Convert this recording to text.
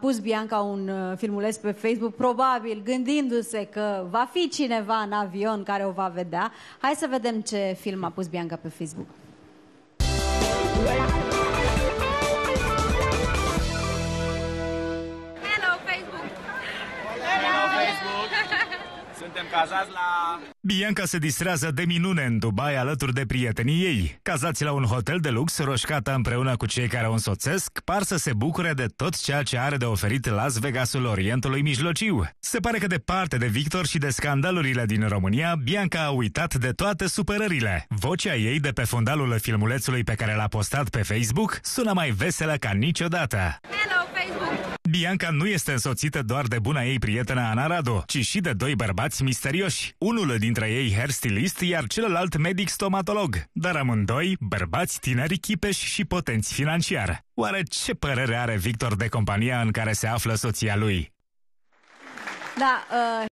pus Bianca un uh, filmuleț pe Facebook, probabil gândindu-se că va fi cineva în avion care o va vedea. Hai să vedem ce film a pus Bianca pe Facebook. suntem cazați la... Bianca se distrează de minune în Dubai alături de prietenii ei. Cazați la un hotel de lux, roșcată împreună cu cei care o însoțesc, par să se bucure de tot ceea ce are de oferit Las Vegasul Orientului Mijlociu. Se pare că departe de Victor și de scandalurile din România, Bianca a uitat de toate supărările. Vocea ei de pe fundalul filmulețului pe care l-a postat pe Facebook sună mai veselă ca niciodată. Hello, Facebook! Bianca nu este însoțită doar de buna ei prietenă Ana Radu, ci și de doi bărbați misterioși. Unul dintre ei hairstylist, iar celălalt medic stomatolog, dar amândoi bărbați tineri chipeși și potenți financiar. Oare ce părere are Victor de compania în care se află soția lui? Da, uh...